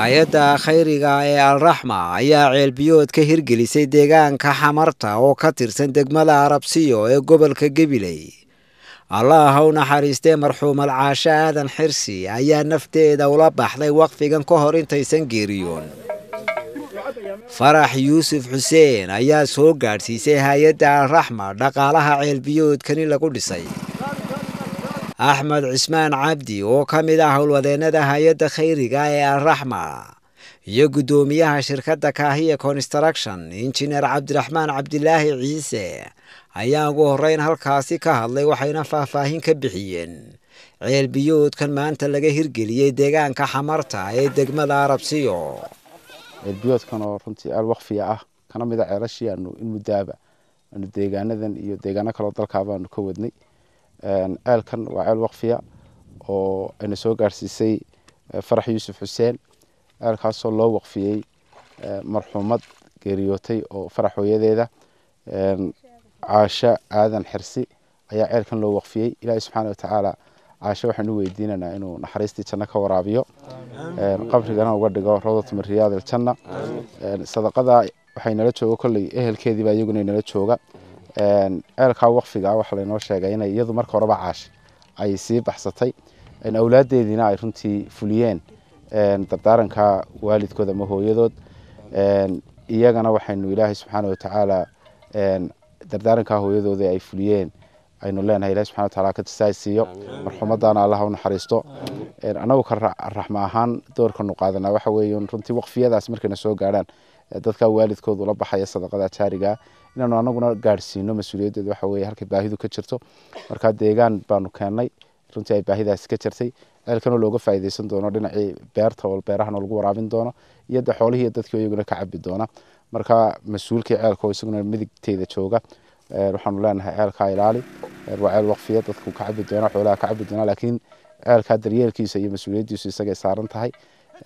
hay-adda khayriga ee alraxma ayaa ceelbiyood ka hirgelisay deegaanka xamarta oo ka tirsan degmada arabsiyo ee gobolka gebiley allah ha naxariistee marxuum alcaasho aadan xirsi ayaa nafteeda ula baxday waqfigan ka hor intaysan geeriyoon farax yuusuf xuseen ayaa soo gaadhsiisay hay-adda alraxma dhaqaalaha ceelbiyoodkani lagu dhisay axmed cismaan cabdi oo ka mid ah howlwadeennada hay-adda khayriga ee alraxma iyo guddoomiyaha shirkadda kaahiya construction injineer cabdiraxmaan cabdilaahi ciise ayaa ugu horreyn halkaasi ka hadlay waxayna faahfaahin ka bixiyeen ceelbiyoodkan maanta laga hirgeliyey deegaanka xamarta ee degmada arabsiyo ceelbiyoodkan oo runtii aada wakfiga ah kana mid a ceelashii aanu in mudaaba aanu deegaanadan iyo deegaano kaloo dalkaaba aanu ka wadnay ceelkan waa ceel waqfiya oo ayna soo gaarsiisay e, farax yuusuf xuseen ceelkaasoo loo waqfiyey e, marxuumad geeriyootay oo farax hooyadeeda caasha aadan xirsi ayaa ceelkan loo waqfiyey ilaahi subxaana watacaala caasha caasho u weydiinaynaa inuu naxariistii janno ka waraabiyo qabrigana uga dhigo rawdat min riyaad sadaqadaa waxay nala jooga kolley ehelkeediiba iyaguna nala jooga eelkaa wakfiga waxaa laynoo sheegay inay iyadu marka horeba caash ay sii baxsatay awlaadeediina ay runtii fuliyeen dardaaranka waalidkood ama hooyadood iyagana waxaynu ilaahay subxaana watacaala dardaarankaa hooyadooda ay fuliyeen aynu leenahay ilahi subxana wataala ka jasaasiiyo marxumadana allah u naxariisto ka raxma ahaan doorkanu qaadana waxa weeye runtii waqfiyadaas markayna soo gaarhaan dadka waalidkoodu la baxaya sadaqada jaarigaa inaanu anaguna gaadhsiino mas-uuliyaddeeda waxa weye halkay baahidu ka jirto marka deegaan baanu keennay runtii ay baahidaasi ka jirtay ceelkanoo looga faa'idaysan doono dhinacii beerta oo beerahana lagu waraabin doono iyo de xoolihii dadkii iyaguna ka cabi doona marka mas-uulkii ceelka oo isaguna midigteeda jooga Eh, waxaanu leenahay ceelkaa ilaali eh, waa ceel waqfiya dadku ka cabi doona xoolaha ka cabi doona laakiin ceelkaa daryeelkiisa iyo mas-uuliyaddiisu isagay saaran tahay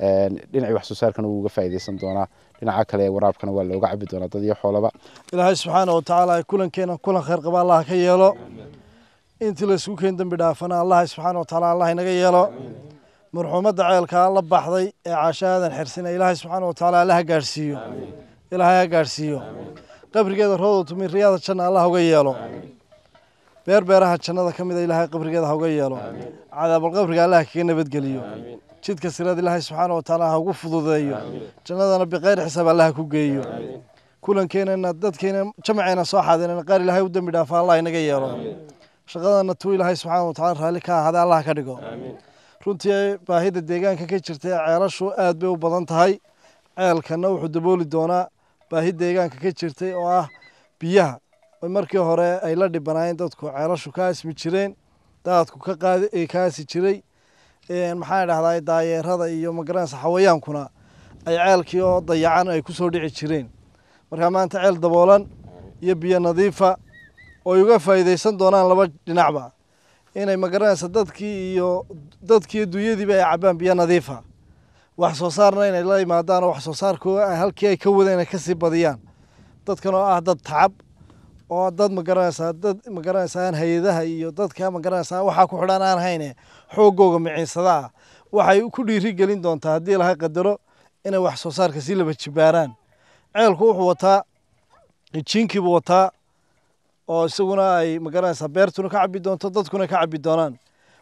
eh, dhinacii wax soo saarkana wuu uga faa'idaysan doonaa dhinaca kale ee waraabkana waa looga cabi doonaa dad iyo xoolaba ilaahay subxaana wa tacaala kulankeena kulan khayr qaba allah ka yeelo intii laysku keen dembi dhaafana allah subxaana wa tacaala allah inaga yeelo marxuumadda ceelkaa la baxday ee caashaadan xirsinay ilaahay subxaana wa tacaala alla gaadhsiiyo ilaahay ha gaadhsiiyo qabrigeeda rooda tumiriyada janna allah uga yeelo beer beeraha jannada ka mida ah ilaahay qabrigeeda ha uga yeelo cadaabalqabriga allah kaga nabadgeliyo jidka siraad ilaahay subxaana watacaala ha ugu fududeeyo jannadana biqayr xisaab allah ku geeyo kulankeenana dadkeena jamceena soo xaadiran qaar ilaahay u dembi dhaafa allah inaga yeelo shaqadana tuu ilaahay subxaana watacala raalli ka ahada ah, allah ka dhigo runtii baahida deegaanka ka jirta ee ceelashu aad bay u badan tahay ceelkana wuxuu dabooli doonaa baahi deegaanka ka jirtay oo ah biyaha markii hore ay la dhibanaayeen dadku ceelashu ka asmi jireen daadku ka asi jiray maxaan dhahdaa daayeerada iyo magaranaysa xawayaankuna ay ceelkii oo dayacan ay kusoo dhici jireen markaa maanta ceel daboolan iyo biyo nadiifa oo ay uga faa'iidaysan doonaan laba dhinacba inay magaranaysa dadkii iyo dadkii iyo dunyadiiba ay cabbaan biyo nadiifa wax soo saarna inay la imaadaan oo wax soo saarkooda halkii ay ka wadeen ay kasii badiyaan dadkan oo ah dad tacab oo dad magaranaysaa dad magaranaysaa aan hay-adaha iyo dadka magaranaysaa waxaa ku xidhan aan hayne xoogooga miciinsadaah waxay ku dhiirigelin doontaa haddii laha qadaro inay wax soo saarka sii laba jibaaraan ceelku wuxuu wataa jiinkiibuu wataa oo isaguna ay magaranaysaa beertuna ka cabbi doonto dadkuna ka cabbi doonaan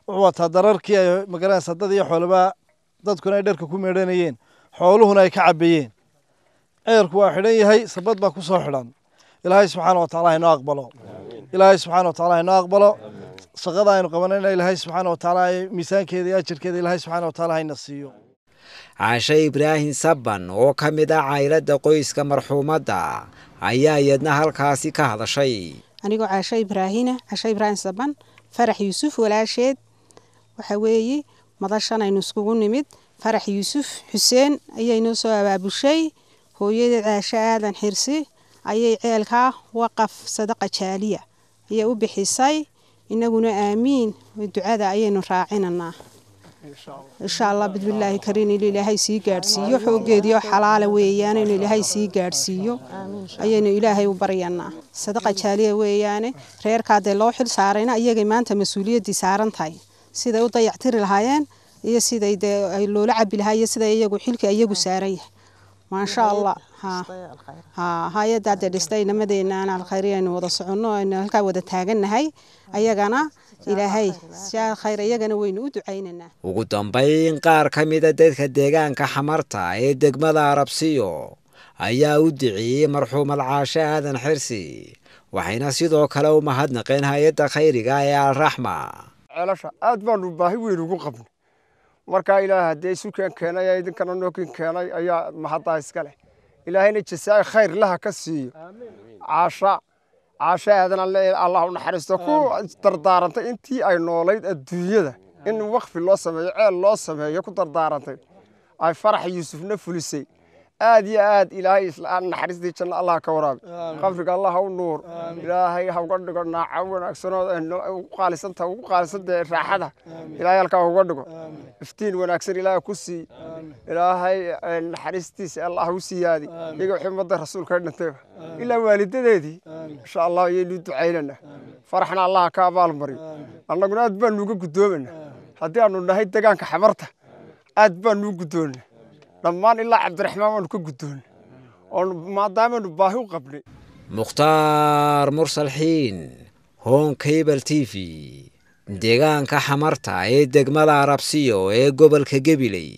wuxuu wataa dararkii ay magaranaysaa dad iyo xoolabaa dadkuna ay dherka ku meedhanayeen xooluhuna ay ka cabayeen ceerku waa xidhan yahay sabad baa ku soo xidhan ilaahay subxaana wa taala haynoo aqbalo ilaahay subxaana wa taala haynoo aqbalo shaqada aynu qabanayna ilaahay subxaana wa taala miisaankeeda iyo ajarkeeda ilaahay subxaana wa taala hayna siiyo canshe ibraahim saban oo ka mid ah caailada qoyska marxuumadda ayaa iyadna halkaasi ka hadashay anigoo caashe ibraahina caashe ibraahim saban farax yuusuf walaasheed waxa weeye madashan aynu iskugu nimid farax yuusuf xuseen ayay noo soo abaabushay hooyadeed caasho aadan xirsi ayay ceelka waqaf sadaqa jaaliya ayay u bixisay inaguna aamiin ducada ayaynu raacinanaa insha allah bidbilaahi kariin inuu ilaahay sii gaadhsiiyo xoogeediyo xalaala weeyaane inuu ilaahay sii gaadhsiiyo ayaynu ilaahay u baryanaa sadaqa jaaliya weeyaane reerkaadee loo xil saarayna iyagay maanta mas-uuliyadii saaran tahay siday u dayactiri lahaayeen iyo siday dee loola cabi lahaa iyo sida iyagu xilka iyagu saaran yahay maasha allah hay-adda hadee dhistay inamadeenna anal khayriya aynu wada soconno aynu halkaa wada taagannahay ayagana ilaahay shaal khayr iyagana waynu u ducaynaynaa ugu dambayn qaar ka mida dadka deegaanka xamarta ee degmada arabsiyo ayaa u diciyey marxuum alcaashe aadan xirsi waxayna sidoo kale u mahadnaqeen hay-adda khayriga ee alraxma ceelasha aad baanu baahi weyn ugu qabno markaa ilaah haddee isukeen keenay ee idinkana nookin keenay ayaa maxaddaha ah iska leh ilaahayna jasaa'i khayr laha ka siiyo caasha caasha aadan allah u naxariisto ku dardaarantay intii ay noolayd adduunyada in wakfi loo sameeyo ceel loo sameeyo ku dardaarantay ay farax yuusufna fulisay aad iyo aad ilaahay islaam naxariistii janno allah ka waraabi qabriga allah u nuur ilaahay ha uga dhigo naaca wanaagsanooduqaalisanta eh, ugu qaalisantee raaxada ilahay halkaa uga dhigo iftiin wanaagsan ilaaha ku sii ilaahay eh, naxariistiisa allah u siyaadi iyaga wixii rasuulka dhintayba ilaa waalidadeedii insha allah ayaynu ducaynana faraxna allah ka abaal mariyo annaguna aad baanu uga guddoomana haddii aanu nahay degaanka xabarta aad baanu u guddoonna dhammaan ilaa cabdiraxmaan waanu ka guddoon oonu maadaamaanu baahi u qabnay mukhtaar mursalxiin hoon kabal t v deegaanka xamarta ee degmada arabsiyo ee gobolka gebiley